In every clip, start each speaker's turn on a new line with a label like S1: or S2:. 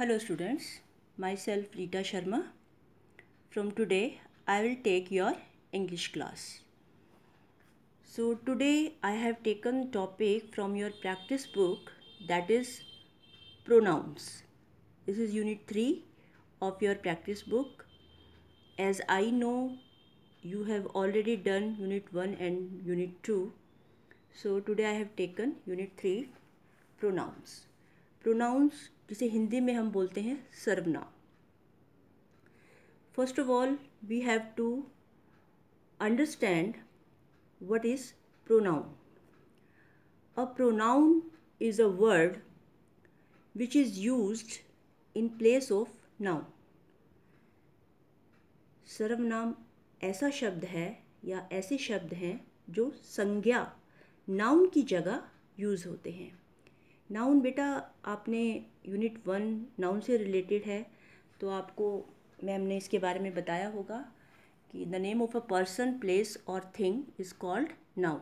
S1: Hello students, myself Rita Sharma. From today, I will take your English class. So today I have taken topic from your practice book that is pronouns. This is unit 3 of your practice book. As I know you have already done unit 1 and unit 2. So today I have taken unit 3 pronouns. Pronouns जिसे हिंदी में हम बोलते हैं सर्वनाम first of all we have to understand what is pronoun a pronoun is a word which is use in place of noun सर्वनाम ऐसा शब्द है या ऐसे शब्द हैं जो संज्ञा नाउन की जगह यूज़ होते हैं नाउन बेटा आपने यूनिट वन नाउन से रिलेटेड है तो आपको मैम ने इसके बारे में बताया होगा कि the name of a person place और थिंग इज़ कॉल्ड नाउन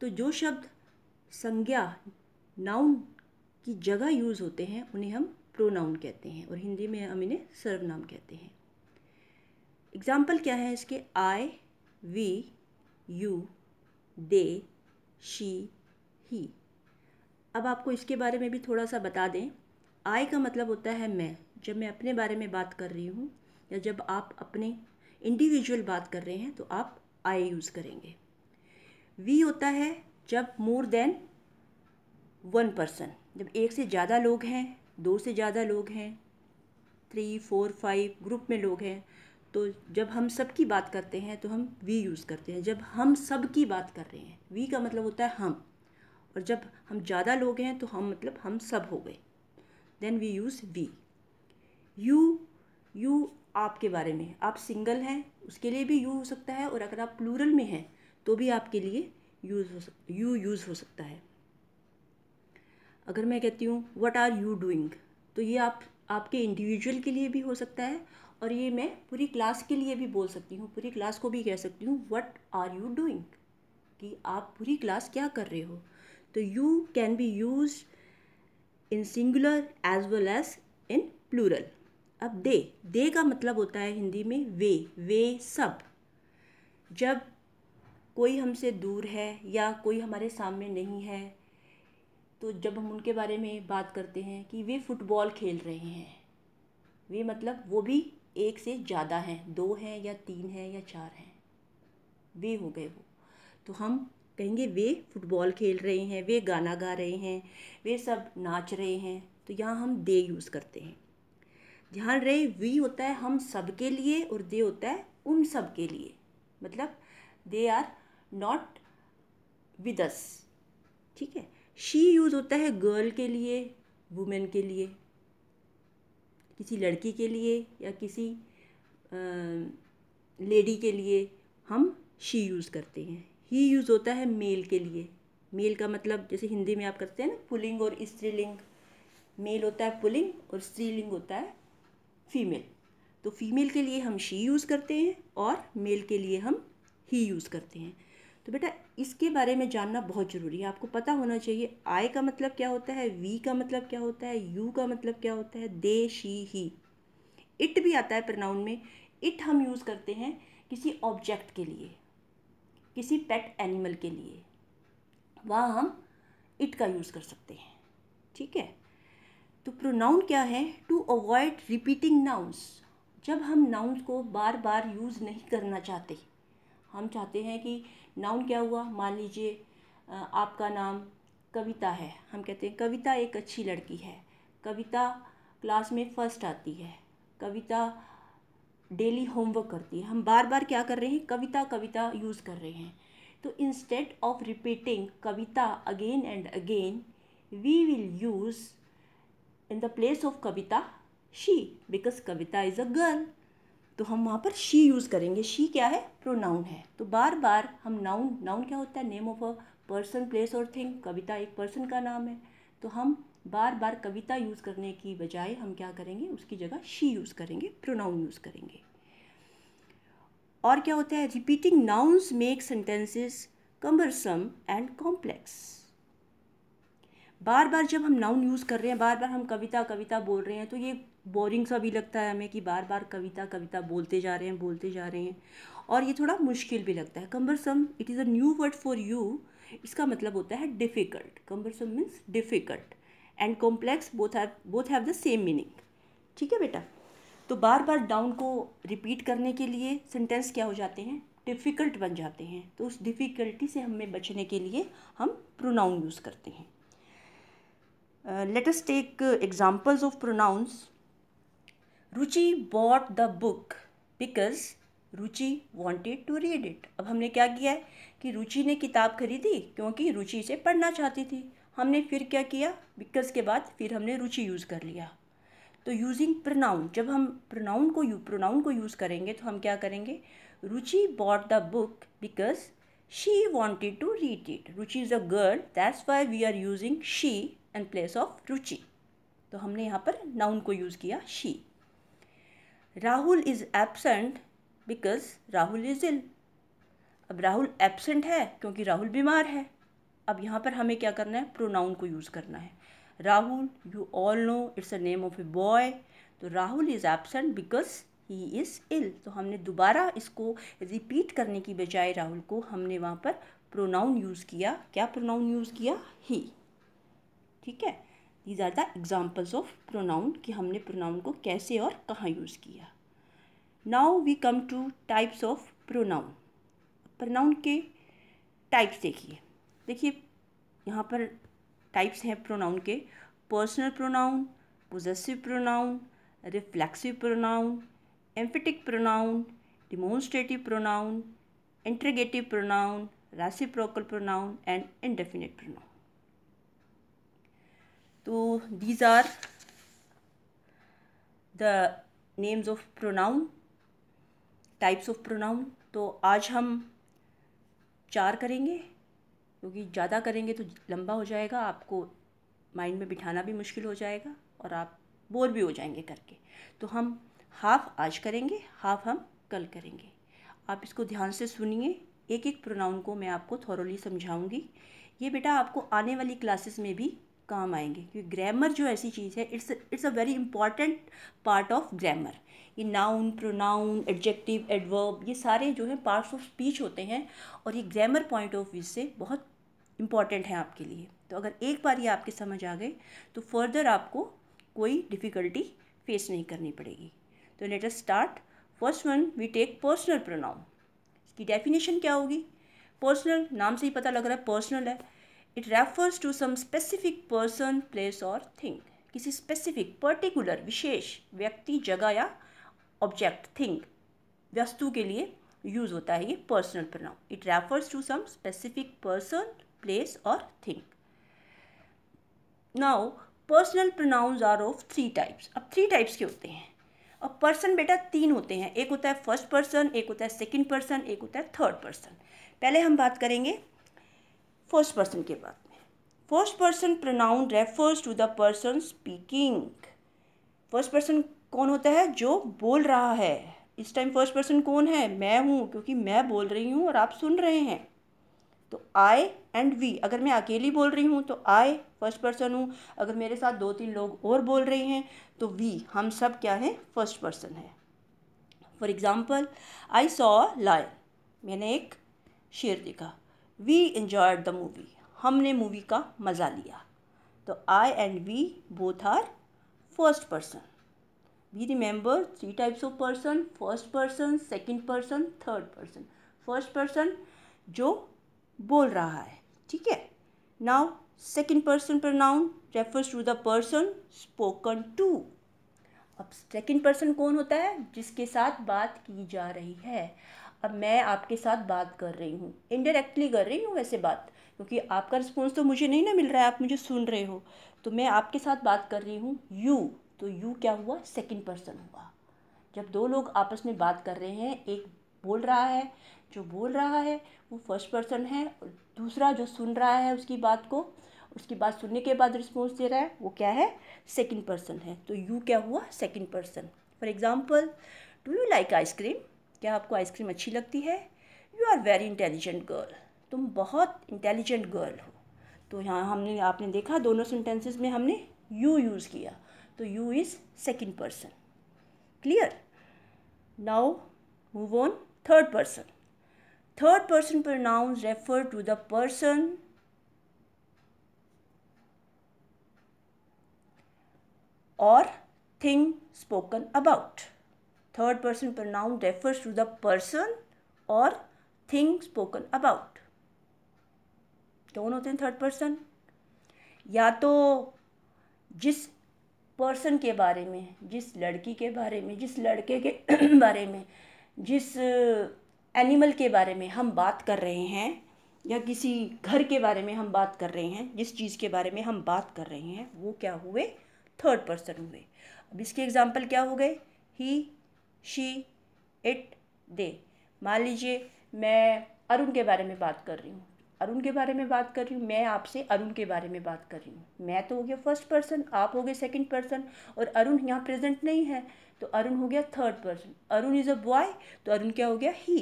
S1: तो जो शब्द संज्ञा नाउन की जगह यूज़ होते हैं उन्हें हम प्रोनाउन कहते हैं और हिंदी में हम इन्हें सर्वनाम कहते हैं एग्ज़ाम्पल क्या है इसके I we you they she he अब आपको इसके बारे में भी थोड़ा सा बता दें आई का मतलब होता है मैं जब मैं अपने बारे में बात कर रही हूँ या जब आप अपने इंडिविजुअल बात कर रहे हैं तो आप आई यूज़ करेंगे वी होता है जब मोर देन वन पर्सन जब एक से ज़्यादा लोग हैं दो से ज़्यादा लोग हैं थ्री फोर फाइव ग्रुप में लोग हैं तो जब हम सब की बात करते हैं तो हम वी यूज़ करते हैं जब हम सब की बात कर रहे हैं वी का मतलब होता है हम और जब हम ज़्यादा लोग हैं तो हम मतलब हम सब हो गए then we use we you you आपके बारे में आप सिंगल हैं उसके लिए भी यू हो सकता है और अगर आप प्लूरल में हैं तो भी आपके लिए यूज़ हो सक यू यूज़ हो सकता है अगर मैं कहती हूँ वट आर यू डूइंग तो ये आप आपके इंडिविजुअल के लिए भी हो सकता है और ये मैं पूरी क्लास के लिए भी बोल सकती हूँ पूरी क्लास को भी कह सकती हूँ वट आर यू डूइंग कि आप पूरी क्लास क्या कर रहे हो तो you can be use in singular as well as in plural अब दे दे का मतलब होता है हिंदी में वे वे सब जब कोई हमसे दूर है या कोई हमारे सामने नहीं है तो जब हम उनके बारे में बात करते हैं कि वे फुटबॉल खेल रहे हैं वे मतलब वो भी एक से ज़्यादा हैं दो हैं या तीन हैं या चार हैं वे हो गए वो तो हम कहेंगे वे फुटबॉल खेल रहे हैं वे गाना गा रहे हैं वे सब नाच रहे हैं तो यहाँ हम दे यूज़ करते हैं ध्यान रहे वी होता है हम सब के लिए और दे होता है उन सब के लिए मतलब they are not with us ठीक है शी यूज़ होता है गर्ल के लिए वुमेन के लिए किसी लड़की के लिए या किसी लेडी के लिए हम शी यूज़ करते हैं ये यूज़ होता है मेल के लिए मेल का मतलब जैसे हिंदी में आप करते हैं ना पुलिंग और स्त्रीलिंग मेल होता है पुलिंग और स्त्रीलिंग होता है फीमेल तो फीमेल के लिए हम शी यूज़ करते हैं और मेल के लिए हम ही यूज़ करते हैं तो बेटा इसके बारे में जानना बहुत ज़रूरी है आपको पता होना चाहिए आई का मतलब क्या होता है वी का मतलब क्या होता है यू का मतलब क्या होता है दे शी ही इट भी आता है प्रनाउन में इट हम यूज़ करते हैं किसी ऑब्जेक्ट के लिए किसी पेट एनिमल के लिए वहाँ हम इट का यूज़ कर सकते हैं ठीक है तो प्रोनाउन क्या है टू अवॉइड रिपीटिंग नाउंस जब हम नाउन्स को बार बार यूज़ नहीं करना चाहते हम चाहते हैं कि नाउन क्या हुआ मान लीजिए आपका नाम कविता है हम कहते हैं कविता एक अच्छी लड़की है कविता क्लास में फर्स्ट आती है कविता डेली होमवर्क करती है हम बार बार क्या कर रहे हैं कविता कविता यूज़ कर रहे हैं तो instead of repeating Kavita again and again we will use in the place of Kavita she because Kavita is a girl तो हम वहाँ पर शी यूज़ करेंगे शी क्या है प्रोनाउन है तो बार बार हम नाउन नाउन क्या होता है name of a person place और थिंग कविता एक पर्सन का नाम है तो हम बार बार कविता यूज़ करने की बजाय हम क्या करेंगे उसकी जगह शी यूज़ करेंगे प्रोनाउन यूज़ करेंगे और क्या होता है repeating nouns make sentences cumbersome and complex बार बार जब हम नाउन यूज़ कर रहे हैं बार बार हम कविता कविता बोल रहे हैं तो ये बोरिंग सा भी लगता है हमें कि बार बार कविता कविता बोलते जा रहे हैं बोलते जा रहे हैं और ये थोड़ा मुश्किल भी लगता है cumbersome it is a new word for you इसका मतलब होता है difficult cumbersome means difficult and complex both have both have the same meaning ठीक है बेटा तो बार बार डाउन को रिपीट करने के लिए सेंटेंस क्या हो जाते हैं डिफ़िकल्ट बन जाते हैं तो उस डिफ़िकल्टी से हमें बचने के लिए हम प्रोनाउन यूज़ करते हैं let's take examples of pronouns Ruchi bought the book because Ruchi wanted to read it अब हमने क्या किया है कि रुचि ने किताब खरीदी क्योंकि रुचि से पढ़ना चाहती थी हमने फिर क्या किया बिकस के बाद फिर हमने रुचि यूज़ कर लिया तो यूजिंग प्रोनाउन जब हम प्रोनाउन को यू प्रोनाउन को यूज़ करेंगे तो हम क्या करेंगे Ruchi bought the book because she wanted to read it Ruchi is a girl that's why we are using she and place of Ruchi तो हमने यहाँ पर नाउन को यूज़ किया she Rahul is absent because Rahul is ill अब राहुल एबसेंट है क्योंकि राहुल बीमार है अब यहाँ पर हमें क्या करना है प्रोनाउन को यूज़ करना है Rahul you all know it's a name of a boy तो Rahul is absent because he is ill तो हमने दोबारा इसको रिपीट करने की बजाय राहुल को हमने वहाँ पर प्रोनाउन यूज़ किया क्या प्रोनाउन यूज़ किया ही ठीक है these are the examples of pronoun कि हमने प्रोनाउन को कैसे और कहाँ यूज़ किया now we come to types of pronoun pronoun के टाइप्स देखिए देखिए यहाँ पर टाइप्स हैं प्रोनाउन के personal pronoun possessive pronoun reflexive pronoun emphatic pronoun demonstrative pronoun interrogative pronoun reciprocal pronoun and indefinite pronoun तो these are the names of pronoun types of pronoun तो आज हम चार करेंगे क्योंकि ज़्यादा करेंगे तो लंबा हो जाएगा आपको माइंड में बिठाना भी मुश्किल हो जाएगा और आप बोर भी हो जाएंगे करके तो हम हाफ आज करेंगे हाफ हम कल करेंगे आप इसको ध्यान से सुनिए एक एक प्रोनाउन को मैं आपको थॉरली समझाऊंगी ये बेटा आपको आने वाली क्लासेस में भी काम आएंगे क्योंकि ग्रामर जो ऐसी चीज़ है it's it's a very important part of grammar ये नाउन प्रोनाउन एडजेक्टिव एडवर्ब ये सारे जो है पार्ट्स ऑफ स्पीच होते हैं और ये ग्रामर पॉइंट ऑफ व्यू से बहुत इम्पॉर्टेंट हैं आपके लिए तो अगर एक बार ये आपके समझ आ गए तो फर्दर आपको कोई डिफ़िकल्टी फेस नहीं करनी पड़ेगी तो let us start first one we take personal pronoun इसकी डेफिनेशन क्या होगी पर्सनल नाम से ही पता लग रहा है पर्सनल है it refers to some specific person place और थिंग किसी स्पेसिफिक पर्टिकुलर विशेष व्यक्ति जगह या ऑब्जेक्ट थिंग वस्तु के लिए यूज़ होता है ये personal pronoun it refers to some specific person place और think now personal pronouns are of three types अब थ्री टाइप्स के होते हैं अब पर्सन बेटा तीन होते हैं एक होता है फर्स्ट पर्सन एक होता है सेकंड पर्सन एक होता है थर्ड पर्सन पहले हम बात करेंगे फर्स्ट पर्सन के बाद में first person pronoun refers to the person speaking first person कौन होता है जो बोल रहा है इस टाइम फर्स्ट पर्सन कौन है मैं हूँ क्योंकि मैं बोल रही हूँ और आप सुन रहे हैं तो आई एंड वी अगर मैं अकेली बोल रही हूँ तो आई फर्स्ट पर्सन हूँ अगर मेरे साथ दो तीन लोग और बोल रहे हैं तो वी हम सब क्या हैं फर्स्ट पर्सन है for example I saw lion मैंने एक शेर देखा वी इन्जॉयड द मूवी हमने मूवी का मज़ा लिया तो I and we both are first person we remember three types of person first person second person third person first person जो बोल रहा है ठीक है now second person pronoun refers to the person spoken to अब second person कौन होता है जिसके साथ बात की जा रही है अब मैं आपके साथ बात कर रही हूँ इनडायरेक्टली कर रही हूँ वैसे बात क्योंकि आपका रिस्पॉन्स तो मुझे नहीं ना मिल रहा है आप मुझे सुन रहे हो तो मैं आपके साथ बात कर रही हूँ यू तो यू क्या हुआ सेकेंड पर्सन हुआ जब दो लोग आपस में बात कर रहे हैं एक बोल रहा है जो बोल रहा है वो फर्स्ट पर्सन है और दूसरा जो सुन रहा है उसकी बात को उसकी बात सुनने के बाद रिस्पॉन्स दे रहा है वो क्या है सेकेंड पर्सन है तो यू क्या हुआ second person for example do you like ice cream क्या आपको आइसक्रीम अच्छी लगती है you are very intelligent girl तुम बहुत इंटेलिजेंट गर्ल हो तो यहाँ हमने आपने देखा दोनों सेंटेंसेस में हमने यू यूज़ किया तो you is second person clear now move on third person Third person pronouns refer to the person or thing spoken about. Third person pronoun refers to the person or thing spoken about. कौन होते third person person या तो जिस person के बारे में जिस लड़की के बारे में जिस लड़के के बारे में जिस एनिमल के बारे में हम बात कर रहे हैं या किसी घर के बारे में हम बात कर रहे हैं जिस चीज़ के बारे में हम बात कर रहे हैं वो क्या हुए थर्ड पर्सन हुए अब इसके एग्जाम्पल क्या हो गए ही शी इट दे मान लीजिए मैं अरुण के बारे में बात कर रही हूँ अरुण के बारे में बात कर रही हूँ मैं आपसे अरुण के बारे में बात कर रही हूँ मैं तो हो गया फर्स्ट पर्सन आप हो गए सेकेंड पर्सन और अरुण यहाँ प्रेजेंट नहीं है तो अरुण हो गया third person Arun is a boy तो अरुण क्या हो गया ही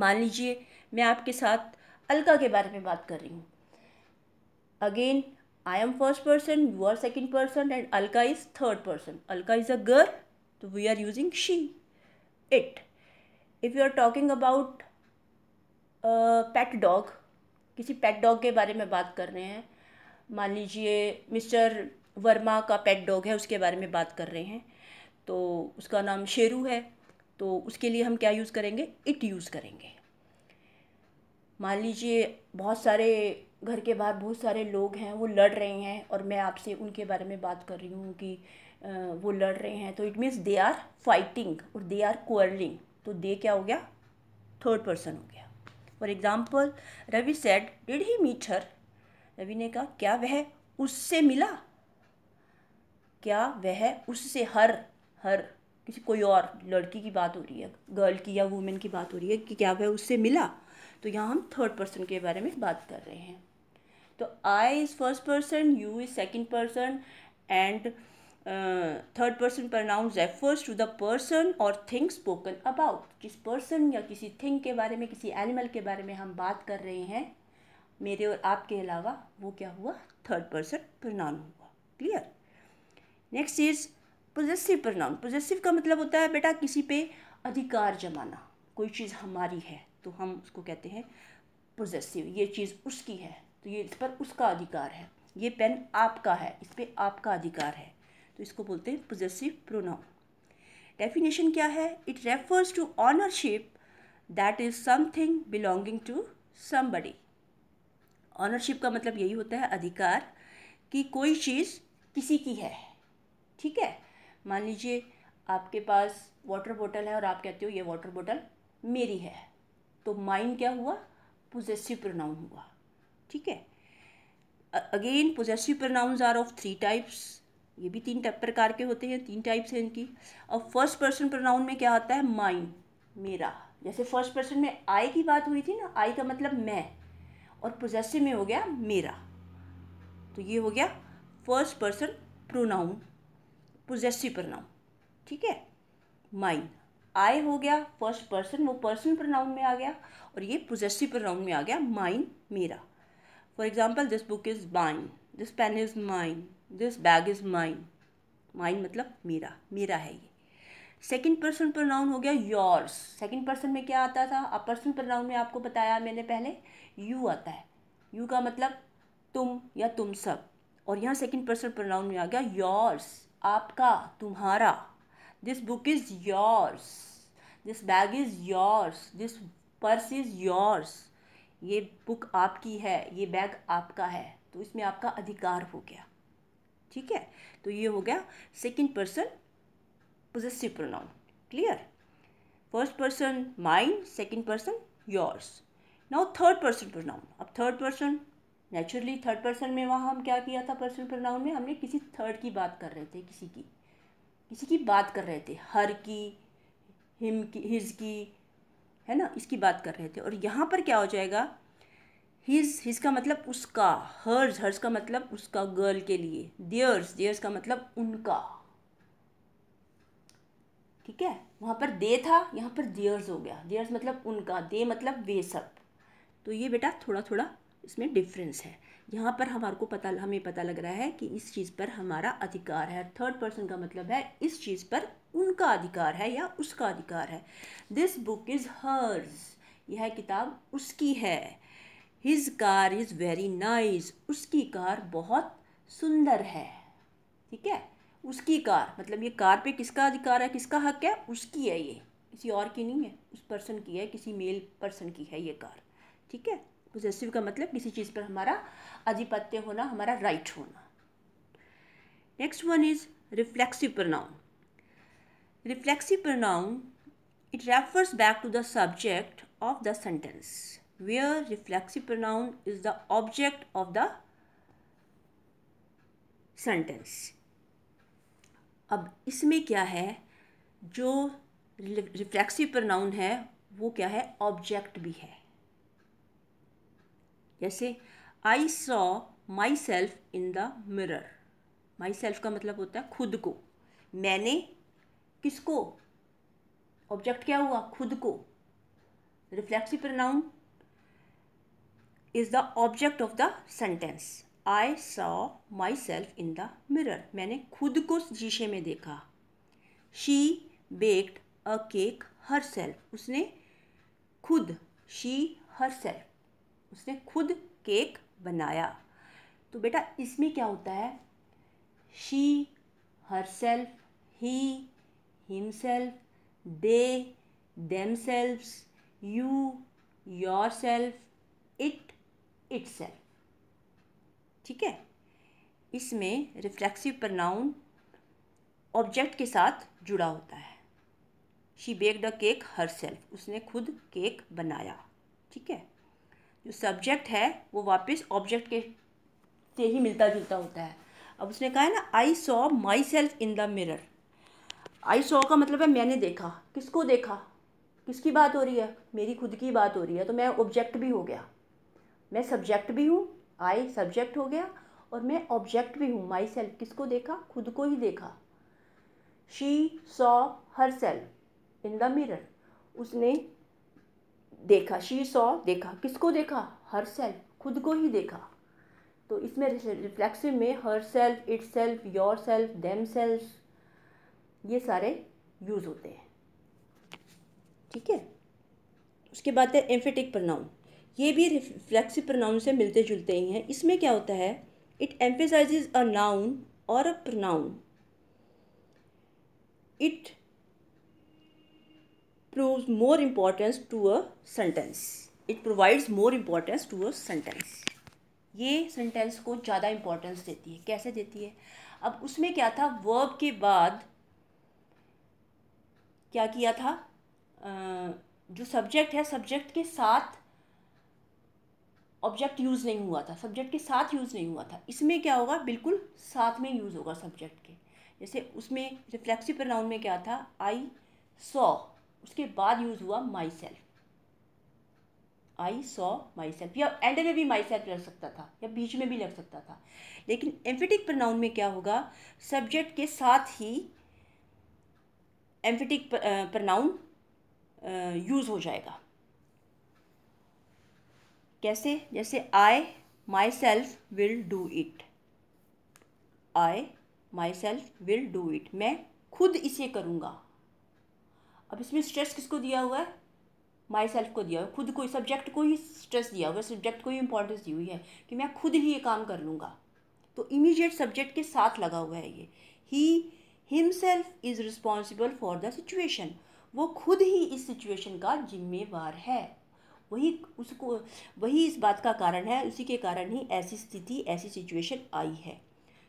S1: मान लीजिए मैं आपके साथ अलका के बारे में बात कर रही हूँ again I am first person you are second person and Alka is third person Alka is a girl तो we are using she it if you are talking about pet dog किसी पैट डॉग के बारे में बात कर रहे हैं मान लीजिए मिस्टर वर्मा का पैट डॉग है उसके बारे में बात कर रहे हैं तो उसका नाम शेरू है तो उसके लिए हम क्या यूज़ करेंगे इट यूज़ करेंगे मान लीजिए बहुत सारे घर के बाहर बहुत सारे लोग हैं वो लड़ रहे हैं और मैं आपसे उनके बारे में बात कर रही हूँ कि वो लड़ रहे हैं तो it means they are fighting और दे आर क्वरलिंग तो दे क्या हो गया थर्ड पर्सन हो गया for example Ravi said did he meet her Ravi ने कहा क्या वह उससे मिला क्या वह उससे हर हर किसी कोई और लड़की की बात हो रही है गर्ल की या वुमेन की बात हो रही है कि क्या वह उससे मिला तो यहाँ हम थर्ड पर्सन के बारे में बात कर रहे हैं तो I is first person you is second person and third person pronouns refers to the person और थिंग स्पोकन अबाउट किस पर्सन या किसी थिंग के बारे में किसी एनिमल के बारे में हम बात कर रहे हैं मेरे और आपके अलावा वो क्या हुआ थर्ड पर्सन प्रनाउन हुआ clear next is possessive pronoun possessive का मतलब होता है बेटा किसी पे अधिकार जमाना कोई चीज़ हमारी है तो हम उसको कहते हैं पोजेसिव ये चीज़ उसकी है तो ये इस पर उसका अधिकार है ये पेन आपका है इस पर आपका अधिकार है तो इसको बोलते हैं पोजेसिव प्रोनाउन डेफिनेशन क्या है it refers to ownership that is something belonging to somebody ownership का मतलब यही होता है अधिकार कि कोई चीज़ किसी की है ठीक है मान लीजिए आपके पास वाटर बोतल है और आप कहते हो ये वाटर बोतल मेरी है तो माइन क्या हुआ पोजेसिव प्रोनाउन हुआ ठीक है again possessive pronouns are of three types ये भी तीन प्रकार के होते हैं तीन टाइप्स हैं इनकी अब फर्स्ट पर्सन प्रोनाउन में क्या आता है माइन मेरा जैसे फर्स्ट पर्सन में आई की बात हुई थी ना आई का मतलब मैं और पोजेसिव में हो गया मेरा तो ये हो गया first person pronoun possessive pronoun ठीक है माइन आई हो गया फर्स्ट पर्सन वो पर्सन प्रनाउन में आ गया और ये पोजेसिव प्रनाउन में आ गया माइन मेरा for example this book is mine this pen is mine this bag is mine mine मतलब मेरा मेरा है ये सेकेंड पर्सन प्रोनाउन हो गया योर्स सेकेंड पर्सन में क्या आता था अब पर्सन प्रनाउन में आपको बताया मैंने पहले यू आता है यू का मतलब तुम या तुम सब और यहाँ सेकेंड पर्सन प्रोनाउन में आ गया योर्स आपका तुम्हारा this book is yours this bag is yours this purse is yours ये बुक आपकी है ये बैग आपका है तो इसमें आपका अधिकार हो गया ठीक है तो ये हो गया second person possessive pronoun clear first person mine second person yours now third person pronoun अब third person naturally third person में वहाँ हम क्या किया था पर्सनल प्रोनाउन में हमने किसी थर्ड की बात कर रहे थे किसी की किसी की बात कर रहे थे हर की हिम की हिज की है ना इसकी बात कर रहे थे और यहाँ पर क्या हो जाएगा हिज हिज का मतलब उसका हर्ज हर्ज का मतलब उसका गर्ल के लिए देयर्स देयर्स का मतलब उनका ठीक है वहाँ पर दे था यहाँ पर देयर्स हो गया देयर्स मतलब उनका दे मतलब वे सब तो ये बेटा थोड़ा थोड़ा इसमें डिफरेंस है यहाँ पर हमारे को पता हमें पता लग रहा है कि इस चीज़ पर हमारा अधिकार है थर्ड पर्सन का मतलब है इस चीज़ पर उनका अधिकार है या उसका अधिकार है दिस बुक इज़ हर्ज यह किताब उसकी है his car is very nice उसकी कार बहुत सुंदर है ठीक है उसकी कार मतलब ये कार पे किसका अधिकार है किसका हक है उसकी है ये किसी और की नहीं है उस पर्सन की है किसी मेल पर्सन की है ये कार ठीक है पोजेसिव का मतलब किसी चीज़ पर हमारा अधिपत्य होना हमारा राइट होना next one is reflexive pronoun reflexive pronoun it refers back to the subject of the sentence where reflexive pronoun is the object of the sentence अब इसमें क्या है जो रिफ्लेक्सिव प्रोनाउन है वो क्या है ऑब्जेक्ट भी है जैसे I saw myself in the mirror myself का मतलब होता है खुद को मैंने किसको ऑब्जेक्ट क्या हुआ खुद को reflexive pronoun is the object of the sentence I saw myself in the mirror मैंने खुद को शीशे में देखा she baked a cake herself उसने खुद शी हर सेल्फ उसने खुद केक बनाया तो बेटा इसमें क्या होता है she herself he himself they themself you yourself it itself ठीक है इसमें रिफ्लेक्सिव प्रनाउन ऑब्जेक्ट के साथ जुड़ा होता है she bake the cake herself उसने खुद केक बनाया ठीक है जो सब्जेक्ट है वो वापस ऑब्जेक्ट के से ही मिलता जुलता होता है अब उसने कहा है ना I saw myself in the mirror I saw का मतलब है मैंने देखा किसको देखा किसकी बात हो रही है मेरी खुद की बात हो रही है तो मैं ऑब्जेक्ट भी हो गया मैं सब्जेक्ट भी हूँ आई सब्जेक्ट हो गया और मैं ऑब्जेक्ट भी हूँ माई सेल्फ किसको देखा खुद को ही देखा she saw herself in the mirror उसने देखा शी सॉ देखा किसको देखा हर सेल्फ खुद को ही देखा तो इसमें रिफ्लेक्सिव में herself itself yourself themself ये सारे यूज़ होते हैं ठीक है उसके बाद है एम्फेटिक प्रनाउन ये भी रिफ्लेक्सिव प्रोनाउन से मिलते जुलते ही हैं इसमें क्या होता है इट एम्फेसाइज अ नाउन और a pronoun it proves more importance to a sentence it provides more importance to a sentence ये सेंटेंस को ज़्यादा इम्पोर्टेंस देती है कैसे देती है अब उसमें क्या था वर्ब के बाद क्या किया था जो सब्जेक्ट है सब्जेक्ट के साथ ऑब्जेक्ट यूज़ नहीं हुआ था सब्जेक्ट के साथ यूज़ नहीं हुआ था इसमें क्या होगा बिल्कुल साथ में यूज़ होगा सब्जेक्ट के जैसे उसमें रिफ्लेक्सिव प्रोनाउन में क्या था आई सॉ उसके बाद यूज़ हुआ myself I saw myself या एंड में भी माई सेल्फ लग सकता था या बीच में भी लग सकता था लेकिन एम्फिटिक प्रनाउन में क्या होगा सब्जेक्ट के साथ ही एम्फिटिक प्रनाउन यूज़ हो जाएगा कैसे जैसे I myself will do it I myself will do it मैं खुद इसे करूँगा अब इसमें स्ट्रेस किसको दिया हुआ है माई सेल्फ को दिया हुआ है खुद को सब्जेक्ट को ही स्ट्रेस दिया हुआ है सब्जेक्ट को ही इंपॉर्टेंस दी हुई है कि मैं खुद ही ये काम कर लूँगा तो इमीडिएट सब्जेक्ट के साथ लगा हुआ है ये he himself is responsible for the situation वो खुद ही इस सिचुएशन का जिम्मेवार है वही उसको वही इस बात का कारण है उसी के कारण ही ऐसी स्थिति ऐसी सिचुएशन आई है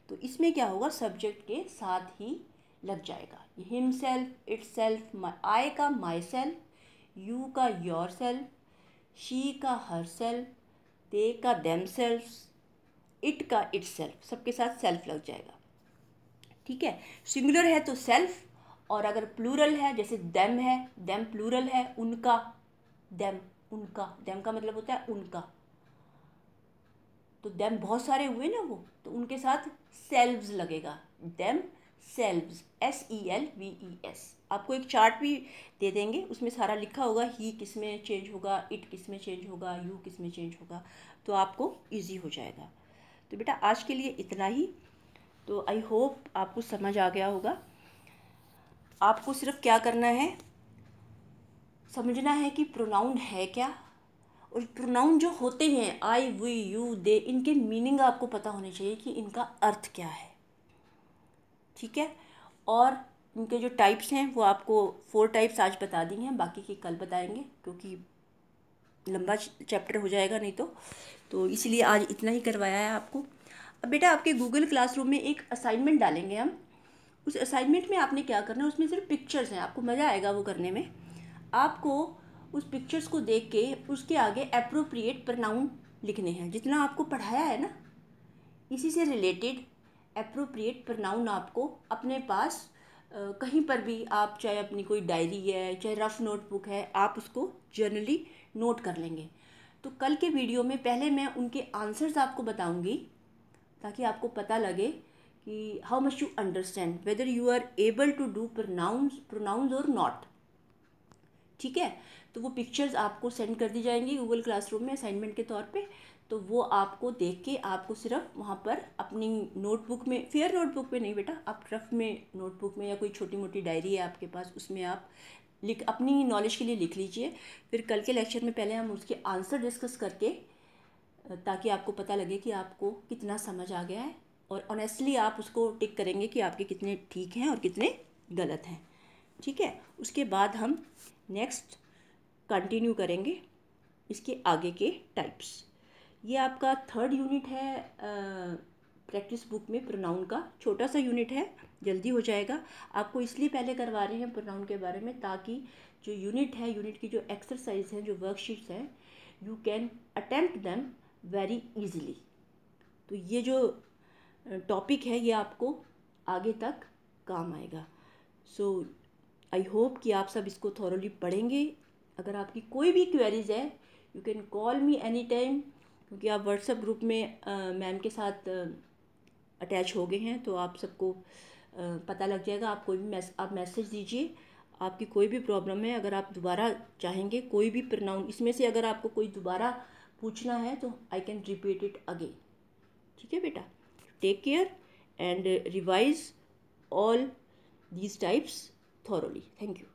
S1: तो इसमें क्या होगा सब्जेक्ट के साथ ही लग जाएगा himself itself I का माई सेल्फ यू का योर सेल्फ शी का हर सेल्फ दे का देम सेल्फ इट का इट्स सेल्फ सबके साथ सेल्फ लग जाएगा ठीक है सिंगुलर है तो सेल्फ और अगर प्लूरल है जैसे देम है देम प्लूरल है उनका देम उनका देम का मतलब होता है उनका तो देम बहुत सारे हुए ना वो तो उनके साथ सेल्व्स लगेगा themselves S E L V E S आपको एक चार्ट भी दे देंगे उसमें सारा लिखा होगा ही किस में चेंज होगा इट किस में चेंज होगा यू किस में चेंज होगा तो आपको ईजी हो जाएगा तो बेटा आज के लिए इतना ही तो आई होप आपको समझ आ गया होगा आपको सिर्फ क्या करना है समझना है कि प्रोनाउन है क्या और प्रोनाउन जो होते हैं आई वी यू दे इनके मीनिंग आपको पता होने चाहिए कि इनका अर्थ क्या है ठीक है और इनके जो टाइप्स हैं वो आपको फोर टाइप्स आज बता दी हैं बाकी के कल बताएंगे क्योंकि लंबा चैप्टर हो जाएगा नहीं तो तो इसलिए आज इतना ही करवाया है आपको अब बेटा आपके गूगल क्लासरूम में एक असाइनमेंट डालेंगे हम उस असाइनमेंट में आपने क्या करना है उसमें सिर्फ पिक्चर्स हैं आपको मज़ा आएगा वो करने में आपको उस पिक्चर्स को देख के उसके आगे अप्रोप्रिएट प्रनाउन लिखने हैं जितना आपको पढ़ाया है ना इसी से रिलेटेड अप्रोप्रिएट प्रनाउन आपको अपने पास कहीं पर भी आप चाहे अपनी कोई डायरी है चाहे रफ़ नोटबुक है आप उसको जर्नली नोट कर लेंगे तो कल के वीडियो में पहले मैं उनके आंसर्स आपको बताऊंगी ताकि आपको पता लगे कि how much you understand whether you are able to do pronounce pronounce और नॉट ठीक है तो वो पिक्चर्स आपको सेंड कर दी जाएंगी गूगल क्लासरूम में असाइनमेंट के तौर पे तो वो आपको देख के आपको सिर्फ वहाँ पर अपनी नोटबुक में फेयर नोटबुक में नहीं बेटा आप रफ में नोटबुक में या कोई छोटी मोटी डायरी है आपके पास उसमें आप लिख अपनी नॉलेज के लिए लिख लीजिए फिर कल के लेक्चर में पहले हम उसके आंसर डिस्कस करके ताकि आपको पता लगे कि आपको कितना समझ आ गया है और ऑनेस्टली आप उसको टिक करेंगे कि आपके कितने ठीक हैं और कितने गलत हैं ठीक है उसके बाद हम नेक्स्ट कंटिन्यू करेंगे इसके आगे के टाइप्स ये आपका थर्ड यूनिट है प्रैक्टिस बुक में प्रोनाउन का छोटा सा यूनिट है जल्दी हो जाएगा आपको इसलिए पहले करवा रहे हैं प्रोनाउन के बारे में ताकि जो यूनिट है यूनिट की जो एक्सरसाइज हैं जो वर्कशीट्स हैं you can attempt them very easily तो ये जो टॉपिक है ये आपको आगे तक काम आएगा सो आई होप कि आप सब इसको थॉरली पढ़ेंगे अगर आपकी कोई भी क्वेरीज है you can call me any time क्योंकि आप व्हाट्सएप ग्रुप में मैम के साथ अटैच हो गए हैं तो आप सबको पता लग जाएगा आप कोई भी मैस आप मैसेज दीजिए आपकी कोई भी प्रॉब्लम है अगर आप दोबारा चाहेंगे कोई भी प्रनाउन इसमें से अगर आपको कोई दोबारा पूछना है तो I can repeat it again ठीक है बेटा take care and revise all these types thoroughly thank you